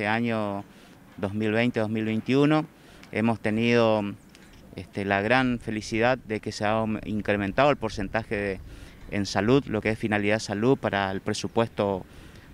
Este año 2020-2021 hemos tenido este, la gran felicidad de que se ha incrementado el porcentaje en salud, lo que es finalidad salud para el presupuesto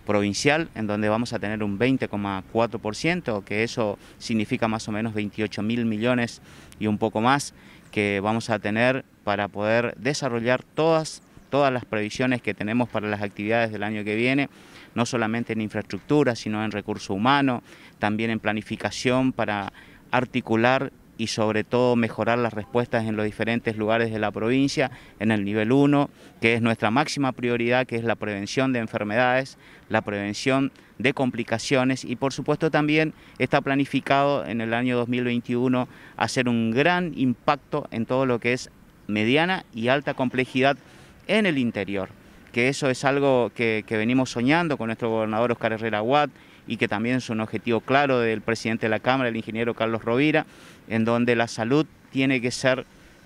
provincial, en donde vamos a tener un 20,4%, que eso significa más o menos 28 mil millones y un poco más que vamos a tener para poder desarrollar todas todas las previsiones que tenemos para las actividades del año que viene, no solamente en infraestructura, sino en recurso humano, también en planificación para articular y sobre todo mejorar las respuestas en los diferentes lugares de la provincia, en el nivel 1, que es nuestra máxima prioridad, que es la prevención de enfermedades, la prevención de complicaciones y por supuesto también está planificado en el año 2021 hacer un gran impacto en todo lo que es mediana y alta complejidad en el interior, que eso es algo que, venimos soñando con nuestro gobernador Oscar Herrera Watt y que también es un objetivo claro del presidente de la Cámara, el ingeniero Carlos Rovira, en donde la salud tiene que ser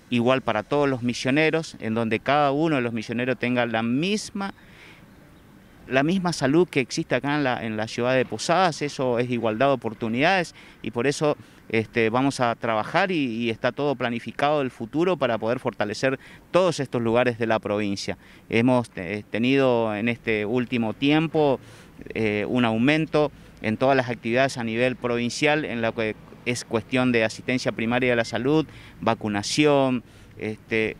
igual para todos los misioneros, en donde cada uno de los misioneros tenga la misma la misma salud que existe acá en la, en la ciudad de Posadas, eso es igualdad de oportunidades y por eso este, vamos a trabajar y, está todo planificado el futuro para poder fortalecer todos estos lugares de la provincia. Hemos eh, tenido en este último tiempo eh, un aumento en todas las actividades a nivel provincial en lo que es cuestión de asistencia primaria de la salud, vacunación, este,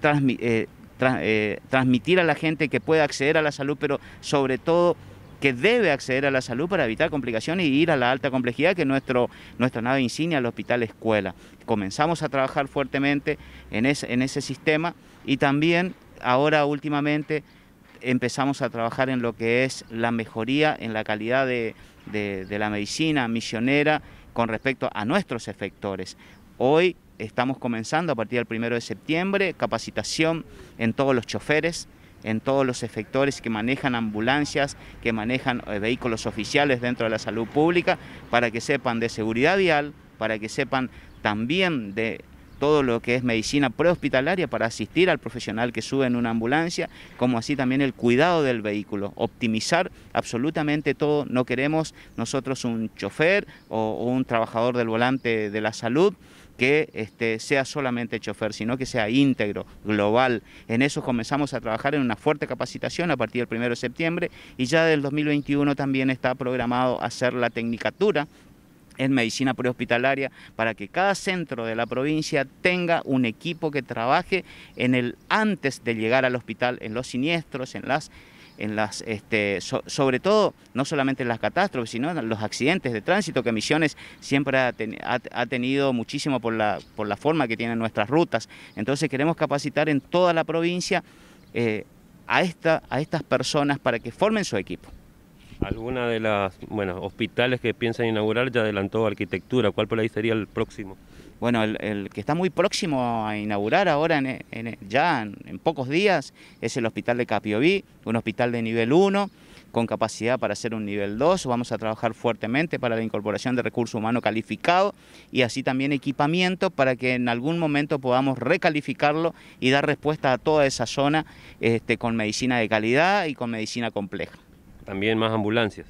transmisión. Eh, eh, transmitir a la gente que pueda acceder a la salud, pero sobre todo que debe acceder a la salud para evitar complicaciones y ir a la alta complejidad, que nuestro, nuestra nave insignia, al hospital escuela. Comenzamos a trabajar fuertemente en, en ese sistema y también ahora últimamente empezamos a trabajar en lo que es la mejoría en la calidad de, de la medicina misionera con respecto a nuestros efectores. Hoy estamos comenzando a partir del 1 de septiembre, capacitación en todos los choferes, en todos los efectores que manejan ambulancias, que manejan eh, vehículos oficiales dentro de la salud pública, para que sepan de seguridad vial, para que sepan también de todo lo que es medicina prehospitalaria para asistir al profesional que sube en una ambulancia, como así también el cuidado del vehículo, optimizar absolutamente todo. No queremos nosotros un chofer o un trabajador del volante de la salud que este, sea solamente chofer, sino que sea íntegro, global. En eso comenzamos a trabajar en una fuerte capacitación a partir del 1 de septiembre y ya del 2021 también está programado hacer la tecnicatura en medicina prehospitalaria para que cada centro de la provincia tenga un equipo que trabaje en el antes de llegar al hospital, en los siniestros, en las en las, este, sobre todo, no solamente en las catástrofes, sino en los accidentes de tránsito, que Misiones siempre ha, tenido muchísimo por la, por la forma que tienen nuestras rutas. Entonces queremos capacitar en toda la provincia eh, a, esta, a estas personas para que formen su equipo. Alguna de las, bueno, hospitales que piensan inaugurar ya adelantó arquitectura, ¿cuál por ahí sería el próximo? bueno, el, que está muy próximo a inaugurar ahora, ya en, pocos días, es el Hospital de Capiobí, un hospital de nivel 1, con capacidad para hacer un nivel 2. Vamos a trabajar fuertemente para la incorporación de recurso humano calificado y así también equipamiento para que en algún momento podamos recalificarlo y dar respuesta a toda esa zona este, con medicina de calidad y con medicina compleja. También más ambulancias.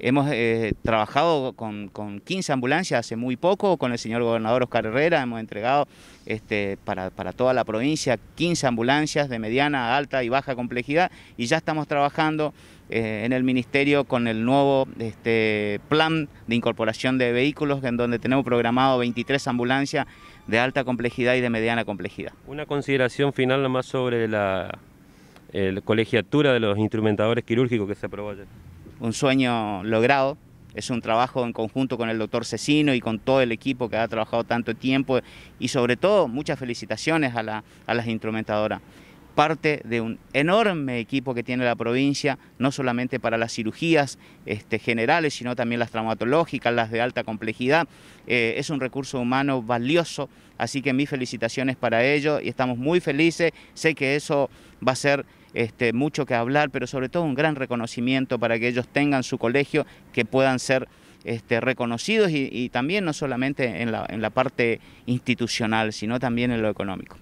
Hemos eh, trabajado con, 15 ambulancias hace muy poco, con el señor gobernador Oscar Herrera, hemos entregado este, para, toda la provincia 15 ambulancias de mediana, alta y baja complejidad y ya estamos trabajando eh, en el ministerio con el nuevo este, plan de incorporación de vehículos en donde tenemos programado 23 ambulancias de alta complejidad y de mediana complejidad. Una consideración final más sobre la, la colegiatura de los instrumentadores quirúrgicos que se aprobó ayer un sueño logrado. Es un trabajo en conjunto con el doctor Cecino y con todo el equipo que ha trabajado tanto tiempo y sobre todo muchas felicitaciones a, las instrumentadoras. Parte de un enorme equipo que tiene la provincia, no solamente para las cirugías este, generales, sino también las traumatológicas, las de alta complejidad. Eh, es un recurso humano valioso, así que mis felicitaciones para ellos y estamos muy felices. Sé que eso va a ser este, mucho que hablar, pero sobre todo un gran reconocimiento para que ellos tengan su colegio, que puedan ser este, reconocidos y, también no solamente en la, en la parte institucional, sino también en lo económico.